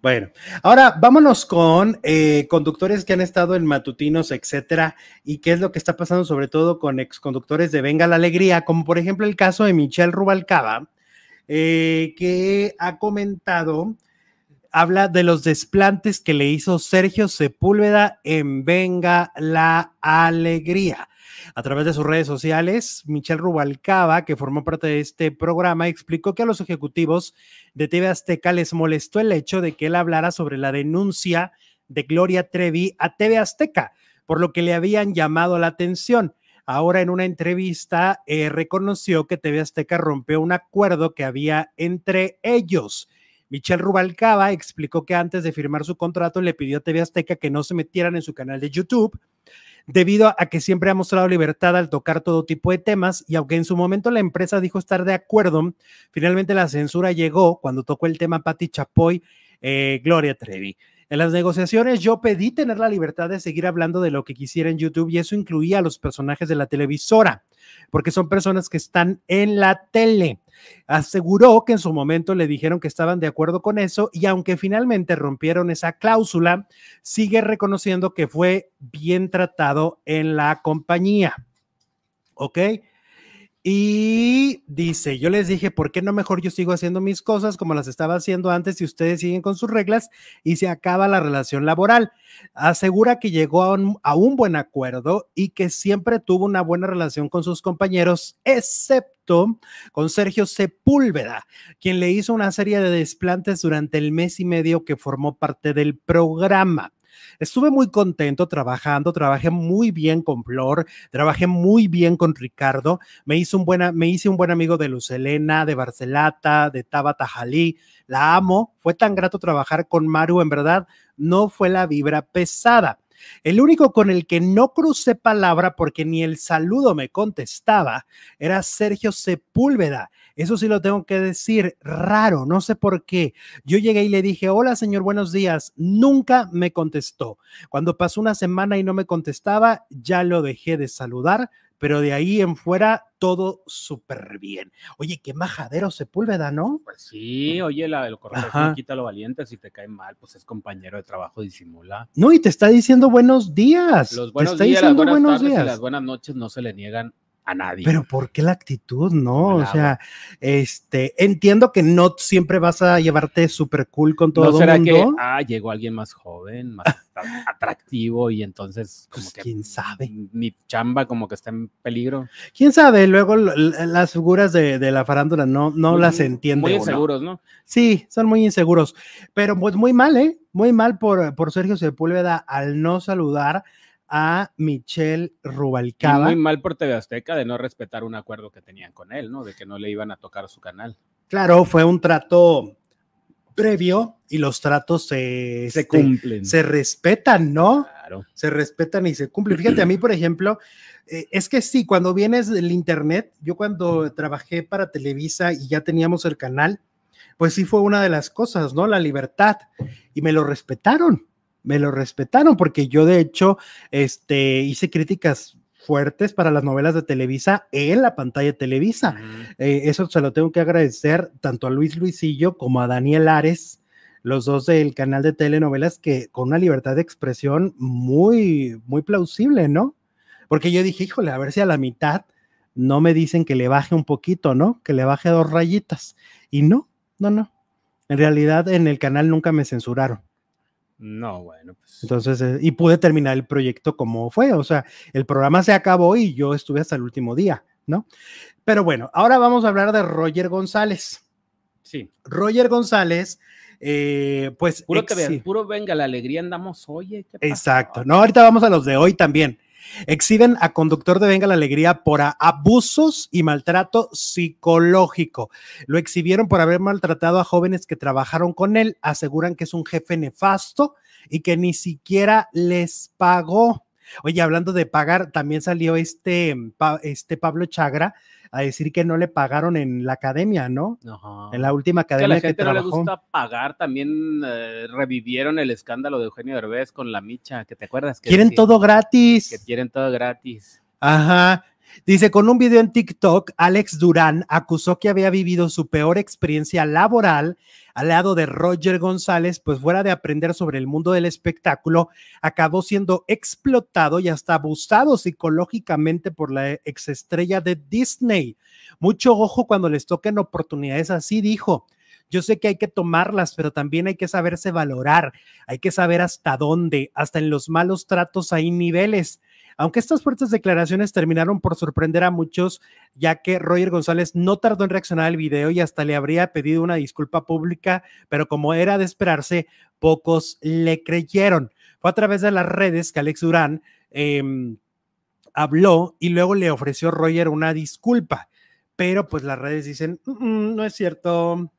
Bueno, ahora vámonos con eh, conductores que han estado en matutinos, etcétera, y qué es lo que está pasando, sobre todo con exconductores de Venga la Alegría, como por ejemplo el caso de Michelle Rubalcaba, eh, que ha comentado, habla de los desplantes que le hizo Sergio Sepúlveda en Venga la Alegría. A través de sus redes sociales, Michelle Rubalcaba, que formó parte de este programa, explicó que a los ejecutivos de TV Azteca les molestó el hecho de que él hablara sobre la denuncia de Gloria Trevi a TV Azteca, por lo que le habían llamado la atención. Ahora en una entrevista eh, reconoció que TV Azteca rompió un acuerdo que había entre ellos. Michelle Rubalcaba explicó que antes de firmar su contrato le pidió a TV Azteca que no se metieran en su canal de YouTube debido a que siempre ha mostrado libertad al tocar todo tipo de temas y aunque en su momento la empresa dijo estar de acuerdo, finalmente la censura llegó cuando tocó el tema Patti Chapoy, eh, Gloria Trevi. En las negociaciones yo pedí tener la libertad de seguir hablando de lo que quisiera en YouTube y eso incluía a los personajes de la televisora, porque son personas que están en la tele. Aseguró que en su momento le dijeron que estaban de acuerdo con eso y aunque finalmente rompieron esa cláusula, sigue reconociendo que fue bien tratado en la compañía. ¿Ok? Y dice, yo les dije, ¿por qué no mejor yo sigo haciendo mis cosas como las estaba haciendo antes y ustedes siguen con sus reglas y se acaba la relación laboral? Asegura que llegó a un, a un buen acuerdo y que siempre tuvo una buena relación con sus compañeros, excepto con Sergio Sepúlveda, quien le hizo una serie de desplantes durante el mes y medio que formó parte del programa. Estuve muy contento trabajando, trabajé muy bien con Flor, trabajé muy bien con Ricardo, me, hice un buen amigo de Luz de Barcelata, de Tabata Jalí, la amo, fue tan grato trabajar con Maru, en verdad, no fue la vibra pesada. El único con el que no crucé palabra porque ni el saludo me contestaba era Sergio Sepúlveda. Eso sí lo tengo que decir, raro, no sé por qué. Yo llegué y le dije, hola señor, buenos días. Nunca me contestó. Cuando pasó una semana y no me contestaba, ya lo dejé de saludar, pero de ahí en fuera todo súper bien. Oye, qué majadero Sepúlveda, ¿no? Pues sí, oye, la, el correcto quita lo valiente, si te cae mal, pues es compañero de trabajo, disimula. No, y te está diciendo buenos días. Los buenos está días, diciendo las buenas noches no se le niegan nadie. Pero ¿por qué la actitud? No, o sea, este, entiendo que no siempre vas a llevarte súper cool con todo ¿No será que, ah, llegó alguien más joven, más atractivo y entonces pues, quién sabe mi chamba como que está en peligro quién sabe luego las figuras de, la farándula no no las entiendo muy inseguros no. sí son muy inseguros pero pues muy mal eh muy mal por por Sergio Sepúlveda al no saludar a Michelle Rubalcaba. muy mal por TV Azteca de no respetar un acuerdo que tenían con él, ¿no? De que no le iban a tocar su canal. Claro, fue un trato previo y los tratos se, este, cumplen. Se respetan, ¿no? Se respetan y se cumplen. Fíjate, a mí, por ejemplo, eh, es que sí, cuando vienes del Internet, yo cuando trabajé para Televisa y ya teníamos el canal, pues sí fue una de las cosas, ¿no? La libertad. Y me lo respetaron me lo respetaron porque yo de hecho este, hice críticas fuertes para las novelas de Televisa en la pantalla de Televisa. Eh, eso se lo tengo que agradecer tanto a Luis Luisillo como a Daniel Ares, los dos del canal de telenovelas que con una libertad de expresión muy, muy plausible, ¿no? Porque yo dije, híjole, a ver si a la mitad no me dicen que le baje un poquito, ¿no? Que le baje dos rayitas. Y no, no, no. En realidad en el canal nunca me censuraron. No, bueno. Pues. Entonces, eh, y pude terminar el proyecto como fue, o sea, el programa se acabó y yo estuve hasta el último día, ¿no? Pero bueno, ahora vamos a hablar de Roger González. Sí. Roger González, eh, pues... Puro, que, puro venga, la alegría andamos hoy. Exacto, no, ahorita vamos a los de hoy también. Exhiben a conductor de Venga la Alegría por abusos y maltrato psicológico. Lo exhibieron por haber maltratado a jóvenes que trabajaron con él. Aseguran que es un jefe nefasto y que ni siquiera les pagó. Oye, hablando de pagar, también salió este, mm, este Pablo Chagra a decir que no le pagaron en la academia, ¿no? En la última academia que, a la gente No le gusta pagar, también eh, revivieron el escándalo de Eugenio Derbez con la micha, que te acuerdas que quieren todo gratis. Que quieren todo gratis. Ajá, Dice, con un video en TikTok, Alex Durán acusó que había vivido su peor experiencia laboral al lado de Roger González, pues fuera de aprender sobre el mundo del espectáculo, acabó siendo explotado y hasta abusado psicológicamente por la exestrella de Disney. Mucho ojo cuando les toquen oportunidades así, dijo. Yo sé que hay que tomarlas, pero también hay que saberse valorar, hay que saber hasta dónde, hasta en los malos tratos hay niveles aunque estas fuertes declaraciones terminaron por sorprender a muchos, ya que Roger González no tardó en reaccionar al video y hasta le habría pedido una disculpa pública, pero como era de esperarse, pocos le creyeron. Fue a través de las redes que Alex Durán em, habló y luego le ofreció Roger una disculpa, pero pues las redes dicen, mm, mm, no es cierto,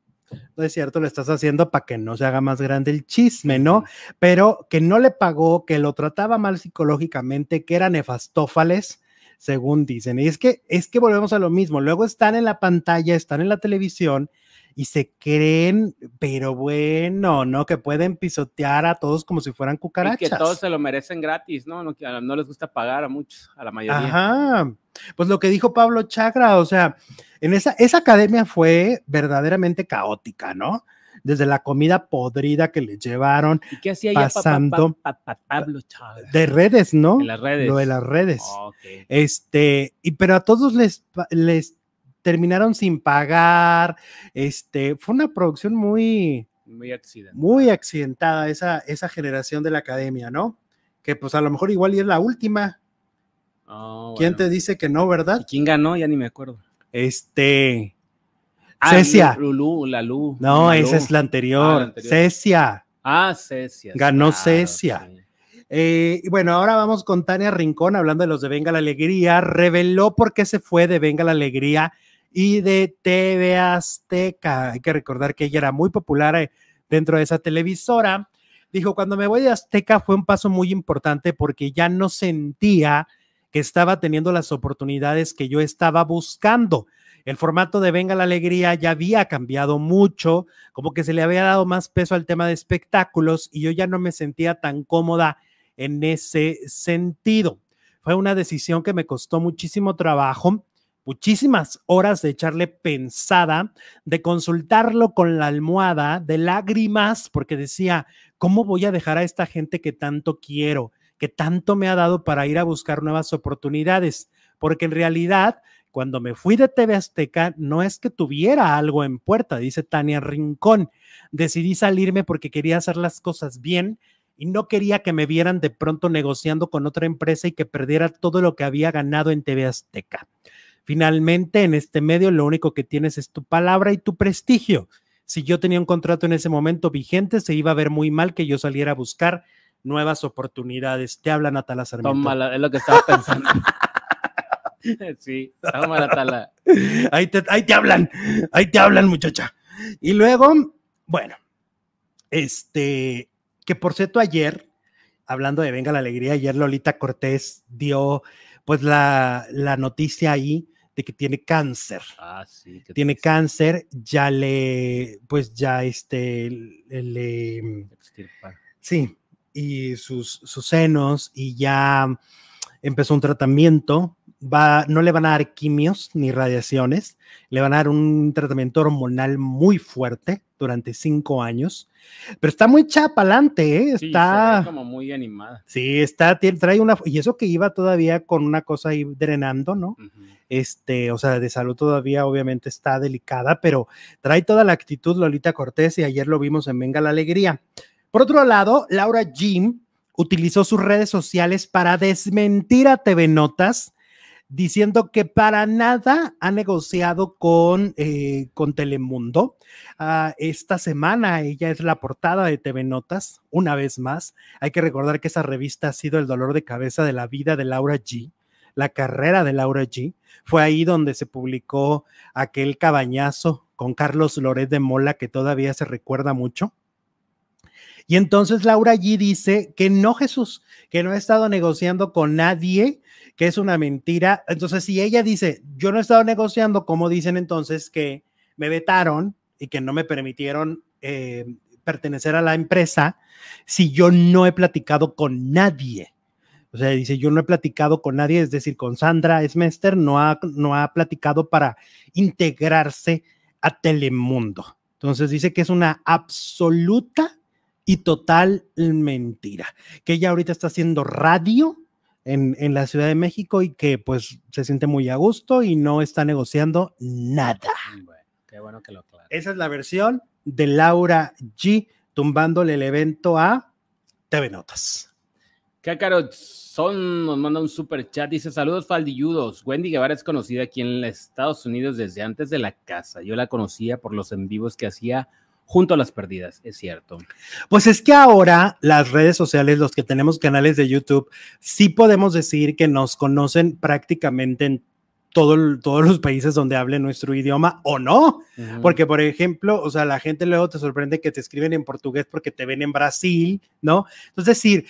no es cierto, lo estás haciendo para que no se haga más grande el chisme, ¿no? Pero que no le pagó, que lo trataba mal psicológicamente, que era nefastófales, según dicen. Y es que, es que volvemos a lo mismo. Luego están en la pantalla, están en la televisión y se creen, pero bueno, ¿no? Que pueden pisotear a todos como si fueran cucarachas. Y que todos se lo merecen gratis, ¿no? No, les gusta pagar a muchos, a la mayoría. Ajá. Pues lo que dijo Pablo Chagra, o sea, en esa, esa academia fue verdaderamente caótica, ¿no? desde la comida podrida que les llevaron, ¿Y qué hacía pasando de redes, ¿no? De las redes. Lo de las redes. Este, y pero a todos les les terminaron sin pagar. Este, fue una producción muy, muy accidentada, esa, esa generación de la academia, ¿no? Que pues a lo mejor igual y es la última. Oh, ¿Quién te dice que no, verdad? ¿Quién ganó? Ya ni me acuerdo. Este. Ah, Cecia. la No, esa es ah, la anterior. Cecia. Ah, Cecia. Ganó Cecia. Eh, bueno, ahora vamos con Tania Rincón hablando de los de Venga la Alegría. Reveló por qué se fue de Venga la Alegría y de TV Azteca. Hay que recordar que ella era muy popular eh, dentro de esa televisora. Dijo, cuando me voy de Azteca fue un paso muy importante porque ya no sentía que estaba teniendo las oportunidades que yo estaba buscando. El formato de Venga la Alegría ya había cambiado mucho, como que se le había dado más peso al tema de espectáculos y yo ya no me sentía tan cómoda en ese sentido. Fue una decisión que me costó muchísimo trabajo muchísimas horas de echarle pensada, de consultarlo con la almohada, de lágrimas, porque decía, ¿cómo voy a dejar a esta gente que tanto quiero, que tanto me ha dado para ir a buscar nuevas oportunidades? Porque en realidad, cuando me fui de TV Azteca, no es que tuviera algo en puerta, dice Tania Rincón. Decidí salirme porque quería hacer las cosas bien y no quería que me vieran de pronto negociando con otra empresa y que perdiera todo lo que había ganado en TV Azteca. Finalmente, en este medio lo único que tienes es tu palabra y tu prestigio. Si yo tenía un contrato en ese momento vigente, se iba a ver muy mal que yo saliera a buscar nuevas oportunidades. Te hablan Natala Sarmiento. es lo que estaba pensando. sí, Ahí te, ahí te hablan, ahí te hablan, muchacha. Y luego, bueno, este, que por cierto ayer, hablando de Venga la Alegría, ayer Lolita Cortés dio pues la, la noticia ahí que tiene cáncer. Ah, tiene cáncer, ya le, pues ya este, le... Em, sí, y sus, sus senos y ya empezó un tratamiento va, no le van a dar quimios ni radiaciones, le van a dar un tratamiento hormonal muy fuerte durante cinco años, pero está muy chapalante, ¿eh? está como muy animada. Sí, está, trae una, y eso que iba todavía con una cosa ahí drenando, ¿no? Este, o sea, de salud todavía obviamente está delicada, pero trae toda la actitud Lolita Cortés y ayer lo vimos en Venga la Alegría. Por otro lado, Laura Jim utilizó sus redes sociales para desmentir a TV Notas diciendo que para nada ha negociado con, eh, con Telemundo. Ah, esta semana ella es la portada de TV Notas, una vez más. Hay que recordar que esa revista ha sido el dolor de cabeza de la vida de Laura G la carrera de Laura G. Fue ahí donde se publicó aquel cabañazo con Carlos Loret de Mola que todavía se recuerda mucho. Y entonces Laura allí dice que no Jesús, que no ha estado negociando con nadie, que es una mentira. Entonces, si ella dice, yo no he estado negociando, ¿cómo dicen entonces que me vetaron y que no me permitieron eh, pertenecer a la empresa si yo no he platicado con nadie? O sea, dice, yo no he platicado con nadie, es decir, con Sandra Smester, no ha, no ha platicado para integrarse a Telemundo. Entonces dice que es una absoluta y total mentira. Que ella ahorita está haciendo radio en, en, la Ciudad de México y que pues se siente muy a gusto y no está negociando nada. qué bueno que lo Esa es la versión de Laura G tumbándole el evento a TV Notas. Cácaro Son nos manda un super chat, dice saludos faldilludos. Wendy Guevara es conocida aquí en Estados Unidos desde antes de la casa. Yo la conocía por los en vivos que hacía junto a las pérdidas, es cierto. Pues es que ahora las redes sociales, los que tenemos canales de YouTube, sí podemos decir que nos conocen prácticamente en todo, todos los países donde hable nuestro idioma o no. Porque, por ejemplo, o sea, la gente luego te sorprende que te escriben en portugués porque te ven en Brasil, ¿no? Entonces, decir,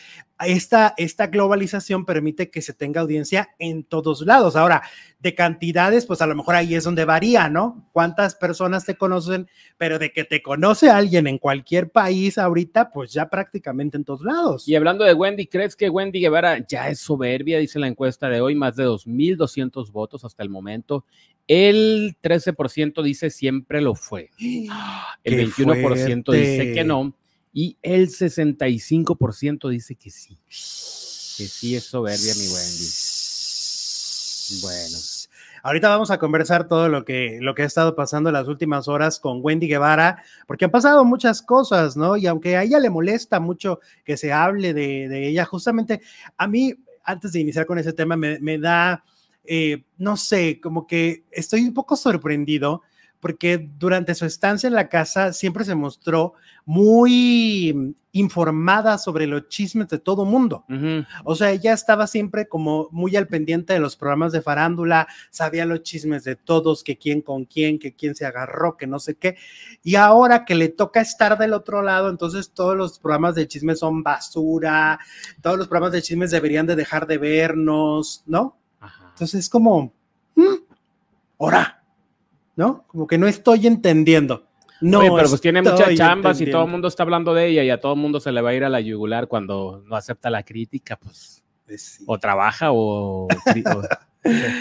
esta, esta globalización permite que se tenga audiencia en todos lados. Ahora, de cantidades, pues a lo mejor ahí es donde varía, ¿no? Cuántas personas te conocen, pero de que te conoce alguien en cualquier país ahorita, pues ya prácticamente en todos lados. Y hablando de Wendy, ¿crees que Wendy Guevara ya es soberbia? Dice la encuesta de hoy, más de 2.200 votos hasta el momento. El 13% dice siempre lo fue. El 21% dice que no y el 65% dice que sí. Que sí es soberbia, mi Wendy. Bueno. Ahorita vamos a conversar todo lo que, lo que ha estado pasando en las últimas horas con Wendy Guevara, porque han pasado muchas cosas, ¿no? Y aunque a ella le molesta mucho que se hable de, de ella, justamente a mí, antes de iniciar con ese tema, me, me da, eh, no sé, como que estoy un poco sorprendido porque durante su estancia en la casa siempre se mostró muy informada sobre los chismes de todo mundo. O sea, ella estaba siempre como muy al pendiente de los programas de farándula, sabía los chismes de todos, que quién con quién, que quién se agarró, que no sé qué. Y ahora que le toca estar del otro lado, entonces todos los programas de chismes son basura, todos los programas de chismes deberían de dejar de vernos, ¿no? Entonces es como, mm, ¡ora! ¿no? Como que no estoy entendiendo. No, pero pues tiene muchas chambas y todo el mundo está hablando de ella y a todo el mundo se le va a ir a la yugular cuando no acepta la crítica, pues. pues o trabaja o